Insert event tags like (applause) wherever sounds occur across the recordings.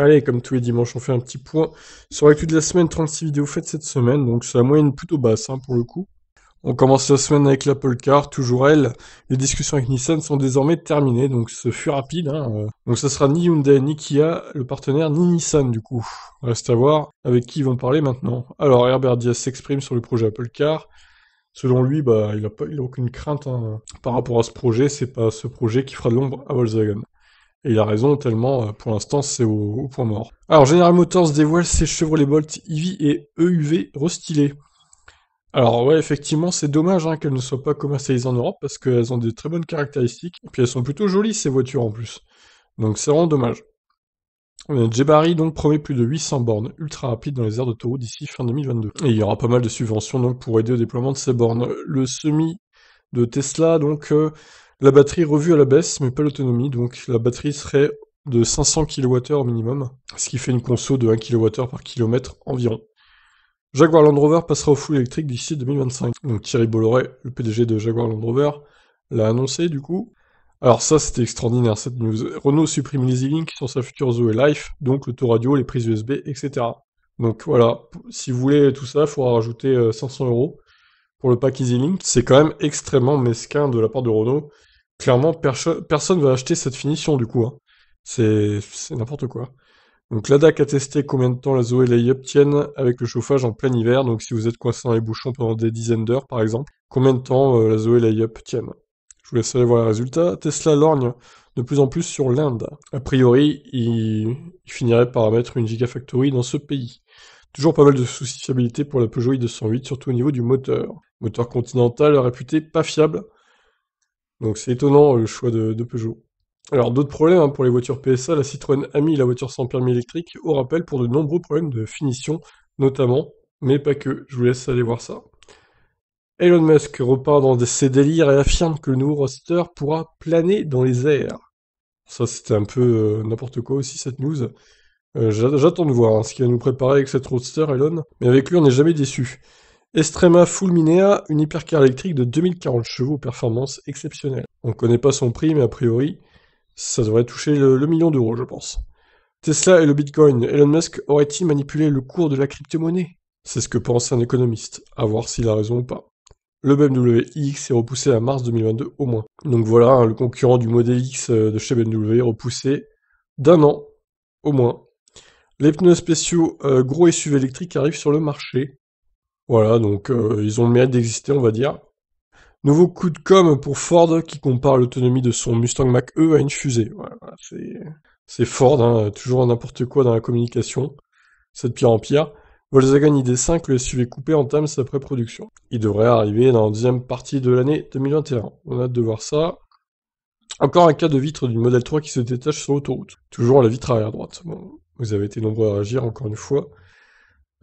Allez, comme tous les dimanches, on fait un petit point sur l'actu de la semaine, 36 vidéos faites cette semaine, donc c'est la moyenne plutôt basse hein, pour le coup. On commence la semaine avec l'Apple Car, toujours elle. Les discussions avec Nissan sont désormais terminées, donc ce fut rapide. Hein, euh. Donc ce sera ni Hyundai ni Kia, le partenaire, ni Nissan du coup. Reste à voir avec qui ils vont parler maintenant. Alors Herbert Diaz s'exprime sur le projet Apple Car. Selon lui, bah, il n'a aucune crainte hein, par rapport à ce projet, c'est pas ce projet qui fera de l'ombre à Volkswagen. Et il a raison tellement, euh, pour l'instant, c'est au, point mort. Alors, General Motors dévoile ses Chevrolet Bolt EV et EUV restylés. Alors ouais, effectivement, c'est dommage hein, qu'elles ne soient pas commercialisées en Europe parce qu'elles ont des très bonnes caractéristiques. Et puis elles sont plutôt jolies, ces voitures en plus. Donc c'est vraiment dommage. Euh, Jebari donc promet plus de 800 bornes ultra rapides dans les aires d'autoroute d'ici fin 2022. Et il y aura pas mal de subventions donc pour aider au déploiement de ces bornes. Euh, le semi de Tesla donc la batterie revue à la baisse, mais pas l'autonomie, donc la batterie serait de 500 kWh minimum, ce qui fait une conso de 1 kWh par kilomètre environ. Jaguar Land Rover passera au full électrique d'ici 2025. Donc Thierry Bolloré, le PDG de Jaguar Land Rover, l'a annoncé du coup. Alors ça, c'était extraordinaire cette news. Renault supprime Link sur sa future Zoe Life, donc le taux radio, les prises USB, etc. Donc voilà, si vous voulez tout ça, il faudra rajouter 500 euh, euros pour le pack EasyLink. C'est quand même extrêmement mesquin de la part de Renault clairement, personne va acheter cette finition du coup. Hein. C'est n'importe quoi. Donc la DAC a testé combien de temps la Zoé Layup tienne avec le chauffage en plein hiver. Donc si vous êtes coincé dans les bouchons pendant des dizaines d'heures par exemple, combien de temps euh, la Zoé Layup tienne Je vous laisserai voir les résultats. Tesla lorgne de plus en plus sur l'Inde. A priori, il... finirait par mettre une gigafactory dans ce pays. Toujours pas mal de soucis fiabilité pour la Peugeot i208, surtout au niveau du moteur. Moteur continental réputé pas fiable, donc c'est étonnant le choix de, Peugeot. Alors d'autres problèmes hein, pour les voitures PSA, la Citroën a mis la voiture sans permis électrique au rappel pour de nombreux problèmes de finition notamment, mais pas que, je vous laisse aller voir ça. Elon Musk repart dans ses délires et affirme que le nouveau roster pourra planer dans les airs. Ça c'était un peu euh, n'importe quoi aussi cette news. Euh, j'attends de voir hein, ce qu'il va nous préparer avec cette roadster Elon, mais avec lui on n'est jamais déçu. Estrema Fulminea, une hypercar électrique de 2040 chevaux, performance exceptionnelle. On ne connaît pas son prix, mais a priori, ça devrait toucher le, million d'euros, je pense. Tesla et le Bitcoin, Elon Musk aurait-il manipulé le cours de la crypto-monnaie C'est ce que pense un économiste, à voir s'il a raison ou pas. Le BMW X est repoussé à mars 2022 au moins. Donc voilà, hein, le concurrent du modèle X euh, de chez BMW repoussé d'un an au moins. Les pneus spéciaux euh, gros SUV électriques arrivent sur le marché. Voilà, donc euh, ils ont le mérite d'exister, on va dire. Nouveau coup de com pour Ford qui compare l'autonomie de son Mustang Mach-E à une fusée. c'est Ford, hein, toujours n'importe quoi dans la communication. C'est de en pierre. Volkswagen ID5, le SUV coupé, entame sa pré-production. Il devrait arriver dans la deuxième partie de l'année 2021. On a hâte de voir ça. Encore un cas de vitre du modèle 3 qui se détache sur l'autoroute. Toujours la vitre arrière droite. vous avez été nombreux à réagir, encore une fois.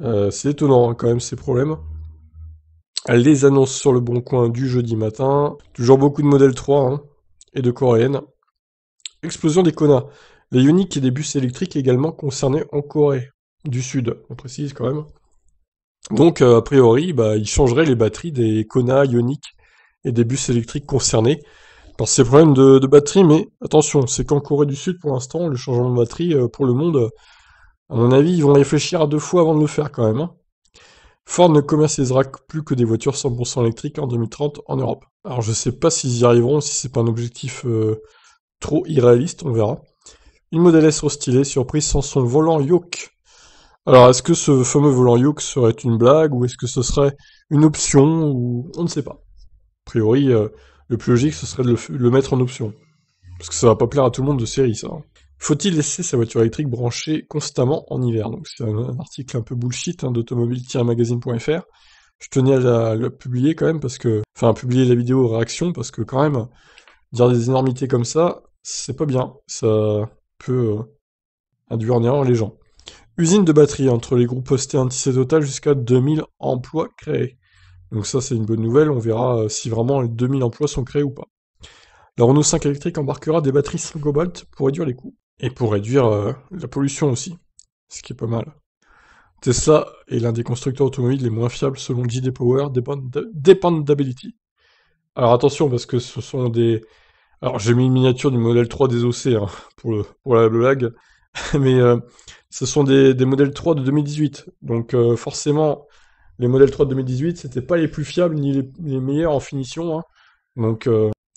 Euh, c'est étonnant hein, quand même ces problèmes. Les annonces sur le bon coin du jeudi matin. Toujours beaucoup de modèles 3 hein, et de coréennes. Explosion des Kona. Les Ioniques et des bus électriques également concernés en Corée du Sud, on précise quand même. Donc, euh, a priori, bah, ils changeraient les batteries des Kona, ioniques et des bus électriques concernés C'est ces problèmes de, batterie. Mais attention, c'est qu'en Corée du Sud, pour l'instant, le changement de batterie euh, pour le monde, à mon avis, ils vont réfléchir à deux fois avant de le faire quand même. Hein. Ford ne commercialisera plus que des voitures 100% électriques en 2030 en Europe. Alors je ne sais pas s'ils y arriveront, si c'est pas un objectif euh, trop irréaliste, on verra. Une modèle S restylée, surprise sans son volant yoke. Alors est-ce que ce fameux volant yoke serait une blague ou est-ce que ce serait une option ou on ne sait pas. A priori, euh, le plus logique ce serait de le, mettre en option. Parce que ça va pas plaire à tout le monde de série ça. Hein. Faut-il laisser sa voiture électrique branchée constamment en hiver Donc c'est un, article un peu bullshit hein, d'automobile-magazine.fr. Je tenais à le publier quand même parce que, enfin, publier la vidéo réaction parce que quand même dire des énormités comme ça, c'est pas bien. Ça peut euh, induire en erreur les gens. Usine de batterie entre les groupes postés anti total jusqu'à 2000 emplois créés. Donc ça c'est une bonne nouvelle, on verra euh, si vraiment les 2000 emplois sont créés ou pas. La Renault 5 électrique embarquera des batteries 5 cobalt pour réduire les coûts et pour réduire euh, la pollution aussi, ce qui est pas mal. Tesla est l'un des constructeurs automobiles les moins fiables selon JD Power Dependability. Alors attention parce que ce sont des... Alors j'ai mis une miniature du modèle 3 des OC hein, pour, le, pour la blague, (laughs) mais euh, ce sont des, modèles 3 de 2018. Donc euh, forcément, les modèles 3 de 2018, c'était pas les plus fiables ni les, meilleurs en finition. Hein. Donc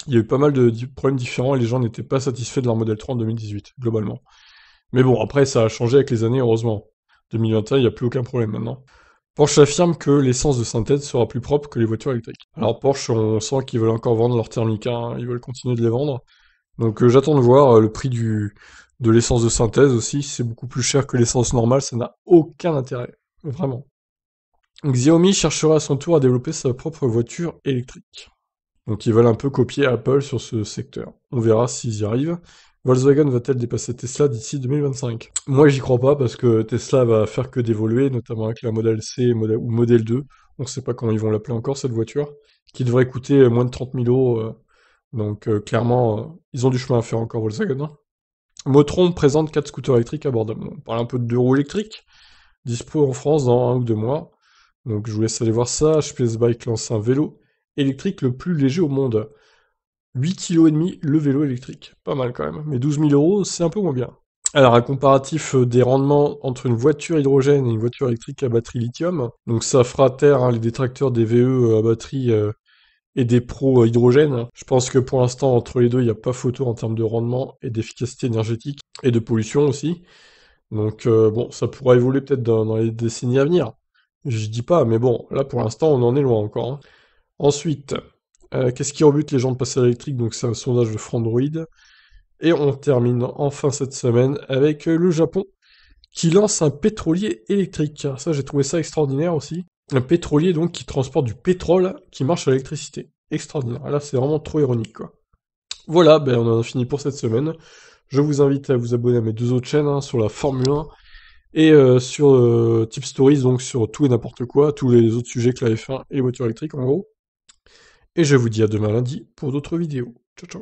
il y a eu pas mal de problèmes différents et les gens n'étaient pas satisfaits de leur modèle 3 en 2018, globalement. Mais bon, après, ça a changé avec les années, heureusement. 2021, il n'y a plus aucun problème maintenant. Porsche affirme que l'essence de synthèse sera plus propre que les voitures électriques. Alors Porsche, on sent qu'ils veulent encore vendre leurs thermiques, hein, ils veulent continuer de les vendre. Donc euh, j'attends de voir euh, le prix de l'essence de synthèse aussi, c'est beaucoup plus cher que l'essence normale, ça n'a aucun intérêt, vraiment. Xiaomi cherchera à son tour à développer sa propre voiture électrique. Donc ils veulent un peu copier Apple sur ce secteur. On verra s'ils y arrivent. Volkswagen va-t-elle dépasser Tesla d'ici 2025 Moi, j'y crois pas parce que Tesla va faire que d'évoluer, notamment avec la Model C ou Model 2. On ne sait pas comment ils vont l'appeler encore cette voiture, qui devrait coûter moins de 30 000 euros. Euh. Donc euh, clairement, euh, ils ont du chemin à faire encore Volkswagen. Hein. Motron présente 4 scooters électriques abordables. On parle un peu de deux roues électriques, dispo en France dans un ou deux mois. Donc je vous laisse aller voir ça. HPS Bike lance un vélo électrique le plus léger au monde. 8,5 kg le vélo électrique. Pas mal quand même. Mais 12 000 euros, c'est un peu moins bien. Alors, un comparatif euh, des rendements entre une voiture hydrogène et une voiture électrique à batterie lithium. Donc, ça fera taire hein, les détracteurs des VE euh, à batterie euh, et des pros hydrogène. Je pense que pour l'instant, entre les deux, il n'y a pas photo en termes de rendement et d'efficacité énergétique et de pollution aussi. Donc, bon, ça pourra évoluer peut-être dans, les décennies à venir. Je dis pas, mais bon, là pour l'instant, on en est loin encore. Hein. Ensuite, euh, qu'est-ce qui rebute les gens de passer à l'électrique Donc c'est un sondage de Frandroid. Et on termine enfin cette semaine avec euh, le Japon qui lance un pétrolier électrique. Ça j'ai trouvé ça extraordinaire aussi. Un pétrolier donc qui transporte du pétrole qui marche à l'électricité. Extraordinaire. Ah, là c'est vraiment trop ironique quoi. Voilà, ben on en a fini pour cette semaine. Je vous invite à vous abonner à mes deux autres chaînes hein, sur la Formule 1 et euh, sur Tip Stories, donc sur tout et n'importe quoi, tous les autres sujets que la F1 et les voitures électriques en gros. Et je vous dis à demain lundi pour d'autres vidéos. Ciao ciao